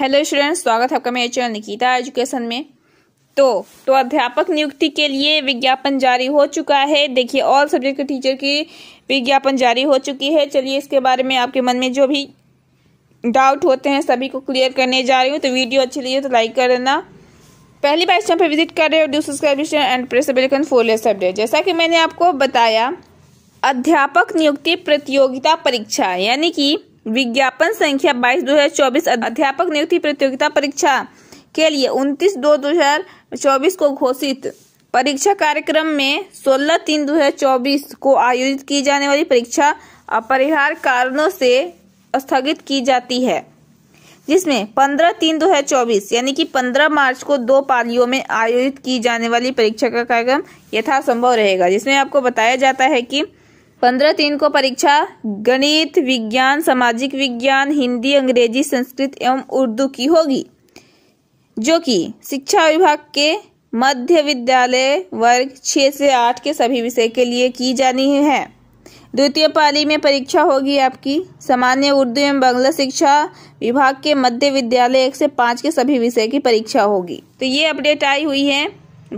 hello students स्वागत है आपका मेरे चैनल निकिता एजुकेशन में तो तो अध्यापक नियुक्ति के लिए विज्ञापन जारी हो चुका है देखिए ऑल सब्जेक्ट के टीचर की विज्ञापन जारी हो चुकी है चलिए इसके बारे में आपके मन में जो भी डाउट होते हैं सभी को क्लियर करने जा रही हूँ तो वीडियो अच्छी लगी तो लाइक कर देना पहली बार इस चैनल पर विजिट कर रहे हो do subscribe and press bell icon for subject जैसा कि मैंने आपको बताया अध्यापक नियुक्ति प्रतियोगिता परीक्षा यानी कि विज्ञापन संख्या 22 2024 अध्यापक नियुक्ति प्रतियोगिता परीक्षा के लिए 29 दो 2024 को घोषित परीक्षा कार्यक्रम में 16 तीन 2024 को आयोजित की जाने वाली परीक्षा अपरिहार्य कारणों से स्थगित की जाती है जिसमें 15 तीन 2024 यानी कि 15 मार्च को दो पालियों में आयोजित की जाने वाली परीक्षा का कार्यक्रम यथासंभव रहेगा जिसमें आपको बताया जाता है कि पंद्रह तीन को परीक्षा गणित विज्ञान सामाजिक विज्ञान हिंदी अंग्रेजी संस्कृत एवं उर्दू की होगी जो कि शिक्षा विभाग के मध्य विद्यालय वर्ग छः से आठ के सभी विषय के लिए की जानी है द्वितीय पाली में परीक्षा होगी आपकी सामान्य उर्दू एवं बांग्ला शिक्षा विभाग के मध्य विद्यालय एक से पाँच के सभी विषय की परीक्षा होगी तो ये अपडेट आई हुई है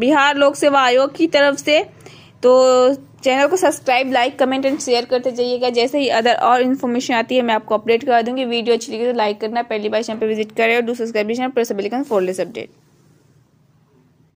बिहार लोक सेवा आयोग की तरफ से तो चैनल को subscribe like comment and share करते जाइएगा जैसे ही अदर और इन्फॉर्मेशन आती है मैं आपको अपडेट करा दूंगी वीडियो अच्छी लगी तो लाइक करना पहली बार चैनल पर विजिट करें और दूसरा सब्सक्राइब पर सभी फॉर लेस अपडेट